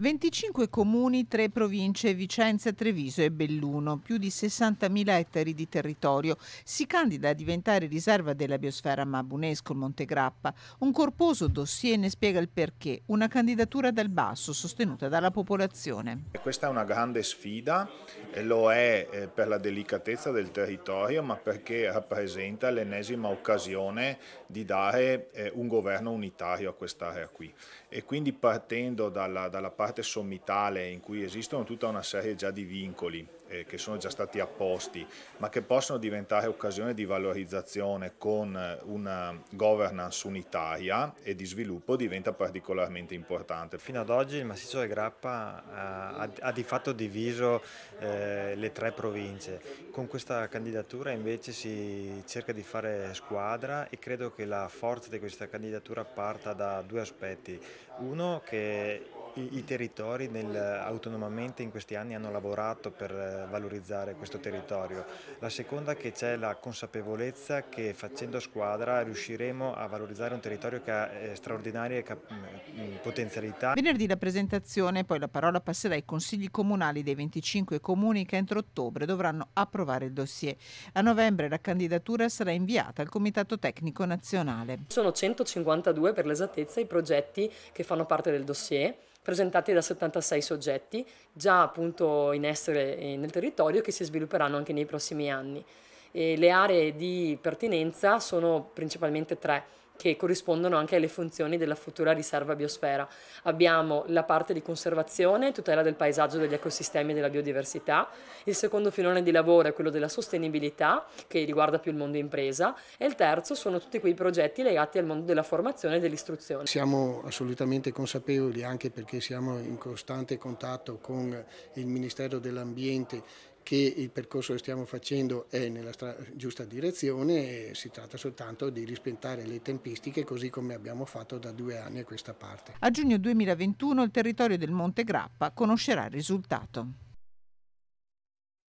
25 comuni, 3 province, Vicenza, Treviso e Belluno, più di 60.000 ettari di territorio, si candida a diventare riserva della biosfera Mabunesco, Montegrappa. Un corposo dossier ne spiega il perché, una candidatura dal basso sostenuta dalla popolazione. Questa è una grande sfida, lo è eh, per la delicatezza del territorio, ma perché rappresenta l'ennesima occasione di dare eh, un governo unitario a quest'area qui. E quindi partendo dalla, dalla parte parte sommitale in cui esistono tutta una serie già di vincoli eh, che sono già stati apposti, ma che possono diventare occasione di valorizzazione con eh, una governance unitaria e di sviluppo diventa particolarmente importante. Fino ad oggi il massiccio del Grappa eh, ha, ha di fatto diviso eh, le tre province, con questa candidatura invece si cerca di fare squadra e credo che la forza di questa candidatura parta da due aspetti. Uno che i, I, territori nel, autonomamente in questi anni hanno lavorato per eh, valorizzare questo territorio. La seconda è che c'è la consapevolezza che facendo squadra riusciremo a valorizzare un territorio che ha eh, straordinarie mm, mm, potenzialità. Venerdì la presentazione, poi la parola passerà ai consigli comunali dei 25 comuni che entro ottobre dovranno approvare il dossier. A novembre la candidatura sarà inviata al Comitato Tecnico Nazionale. Sono 152 per l'esattezza i progetti che fanno parte del dossier presentati da 76 soggetti già appunto in essere eh, nel territorio che si svilupperanno anche nei prossimi anni. E le aree di pertinenza sono principalmente tre che corrispondono anche alle funzioni della futura riserva biosfera. Abbiamo la parte di conservazione, tutela del paesaggio, degli ecosistemi e della biodiversità, il secondo filone di lavoro è quello della sostenibilità, che riguarda più il mondo impresa, e il terzo sono tutti quei progetti legati al mondo della formazione e dell'istruzione. Siamo assolutamente consapevoli, anche perché siamo in costante contatto con il Ministero dell'Ambiente, che il percorso che stiamo facendo è nella giusta direzione, si tratta soltanto di rispettare le tempistiche così come abbiamo fatto da due anni a questa parte. A giugno 2021 il territorio del Monte Grappa conoscerà il risultato.